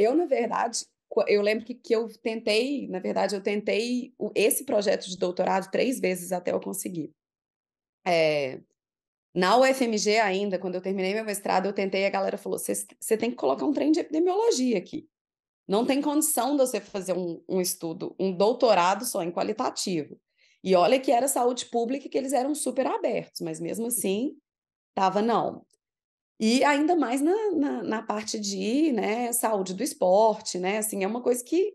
Eu, na verdade, eu lembro que, que eu tentei, na verdade, eu tentei esse projeto de doutorado três vezes até eu conseguir. É, na UFMG ainda, quando eu terminei meu mestrado, eu tentei, a galera falou, você tem que colocar um trem de epidemiologia aqui. Não tem condição de você fazer um, um estudo, um doutorado só em qualitativo. E olha que era saúde pública que eles eram super abertos, mas mesmo assim, tava não. E ainda mais na, na, na parte de né, saúde do esporte, né? Assim, é uma coisa que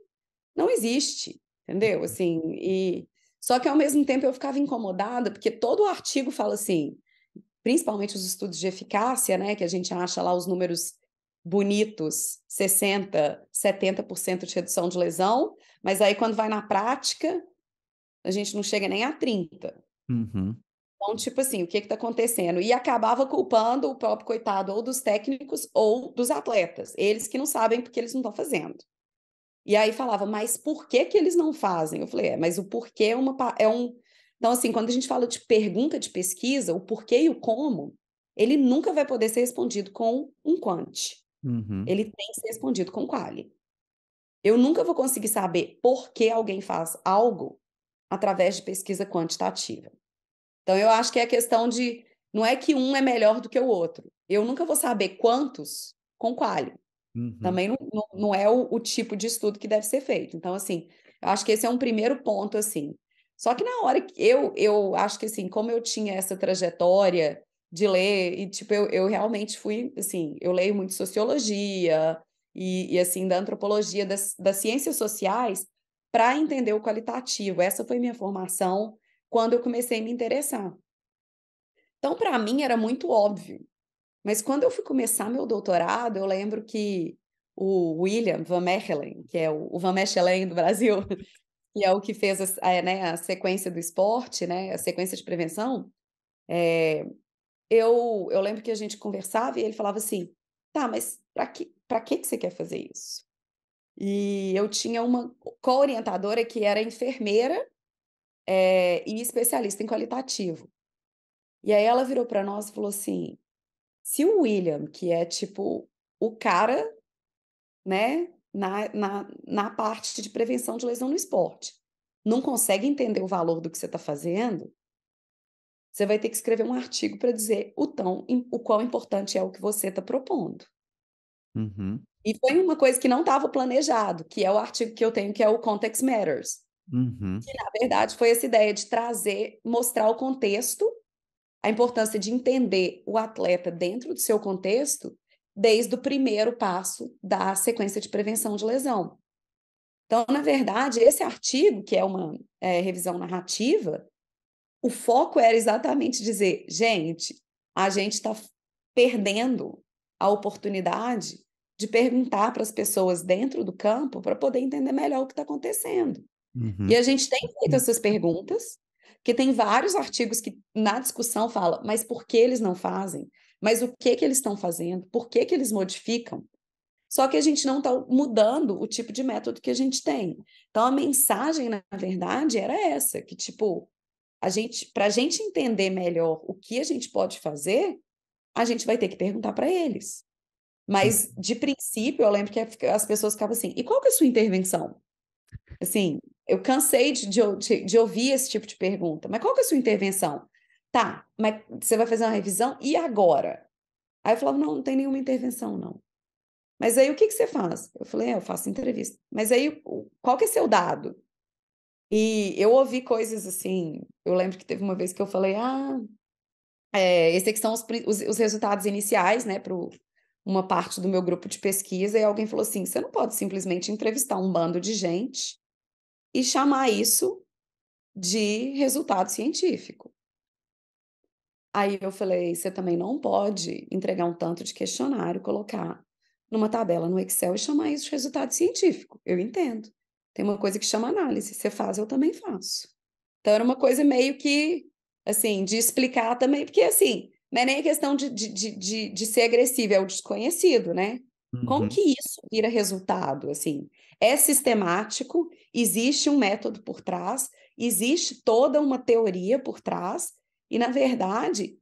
não existe, entendeu? Uhum. Assim, e só que ao mesmo tempo eu ficava incomodada, porque todo o artigo fala assim, principalmente os estudos de eficácia, né, que a gente acha lá os números bonitos, 60, 70% de redução de lesão, mas aí quando vai na prática, a gente não chega nem a 30. Uhum. Então, tipo assim, o que está acontecendo? E acabava culpando o próprio coitado ou dos técnicos ou dos atletas, eles que não sabem porque eles não estão fazendo. E aí falava, mas por que que eles não fazem? Eu falei, é, mas o porquê é, uma, é um. Então, assim, quando a gente fala de pergunta de pesquisa, o porquê e o como, ele nunca vai poder ser respondido com um quant. Uhum. Ele tem que ser respondido com quali. Eu nunca vou conseguir saber por que alguém faz algo através de pesquisa quantitativa. Então, eu acho que é a questão de. Não é que um é melhor do que o outro. Eu nunca vou saber quantos com quali. Uhum. Também não, não, não é o, o, tipo de estudo que deve ser feito. Então, assim, eu acho que esse é um primeiro ponto, assim. Só que na hora que eu, eu acho que, assim, como eu tinha essa trajetória de ler, e, tipo, eu, eu realmente fui, assim, eu leio muito sociologia e, e assim, da antropologia, das, das ciências sociais, para entender o qualitativo. Essa foi minha formação quando eu comecei a me interessar. Então, para mim, era muito óbvio. Mas quando eu fui começar meu doutorado, eu lembro que o William Van Mechelen, que é o Van Mechelen do Brasil, que é o que fez a, né, a, sequência do esporte, né, a sequência de prevenção, é, eu, eu lembro que a gente conversava e ele falava assim, tá, mas para que, que, que você quer fazer isso? E eu tinha uma co-orientadora que era enfermeira é, eh, e especialista em qualitativo. E aí ela virou para nós e falou assim: se o William, que é tipo o cara, né, na, na, na parte de prevenção de lesão no esporte, não consegue entender o valor do que você está fazendo, você vai ter que escrever um artigo para dizer o tão o quão importante é o que você está propondo. Uhum. E foi uma coisa que não estava planejado, que é o artigo que eu tenho, que é o Context Matters, Uhum. Que, na verdade, foi essa ideia de trazer, mostrar o contexto, a importância de entender o atleta dentro do seu contexto, desde o primeiro passo da sequência de prevenção de lesão. Então, na verdade, esse artigo, que é uma é, revisão narrativa, o foco era exatamente dizer: gente, a gente está perdendo a oportunidade de perguntar para as pessoas dentro do campo para poder entender melhor o que está acontecendo. Uhum. E a gente tem feito essas perguntas, que tem vários artigos que na discussão falam, mas por que eles não fazem? Mas o que que eles estão fazendo? Por que que eles modificam? Só que a gente não está mudando o tipo de método que a gente tem. Então a mensagem, na verdade, era essa, que tipo, a gente, para a gente entender melhor o que a gente pode fazer, a gente vai ter que perguntar para eles. Mas de princípio, eu lembro que as pessoas ficavam assim: "E qual que é a sua intervenção?" Assim, eu cansei de, de, de, ouvir esse tipo de pergunta. Mas qual que é a sua intervenção? Tá, mas você vai fazer uma revisão e agora? Aí eu falava, não, não tem nenhuma intervenção, não. Mas aí o que, que você faz? Eu falei, é, eu faço entrevista. Mas aí, qual que é seu dado? E eu ouvi coisas assim. Eu lembro que teve uma vez que eu falei, ah, é, esses aqui são os, os, os resultados iniciais, né, para uma parte do meu grupo de pesquisa. E alguém falou assim: você não pode simplesmente entrevistar um bando de gente e chamar isso de resultado científico. Aí eu falei, você também não pode entregar um tanto de questionário, colocar numa tabela no Excel e chamar isso de resultado científico. Eu entendo. Tem uma coisa que chama análise, você faz, eu também faço. Então era uma coisa meio que assim, de explicar também, porque assim, não é nem questão de, de, de, de ser agressivo, é o desconhecido, né? Como uhum. que isso vira resultado? Assim, é sistemático, existe um método por trás, existe toda uma teoria por trás, e na verdade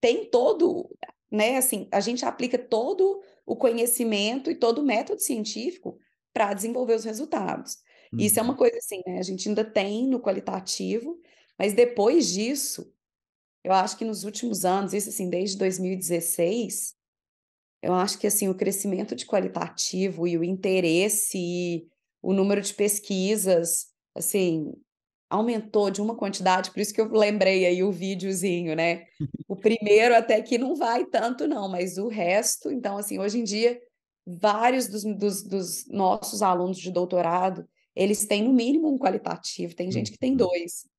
tem todo, né? Assim, a gente aplica todo o conhecimento e todo o método científico para desenvolver os resultados. Uhum. Isso é uhum. uma coisa assim, né? A gente ainda tem no qualitativo, mas depois disso, eu acho que nos últimos anos, isso assim, desde 2016, eu acho que assim o crescimento de qualitativo e o interesse e o número de pesquisas, assim, aumentou de uma quantidade, por isso que eu lembrei aí o videozinho, né? O primeiro até que não vai tanto não, mas o resto, então assim, hoje em dia vários dos, dos, dos nossos alunos de doutorado, eles têm no mínimo um qualitativo, tem gente que tem uhum. dois,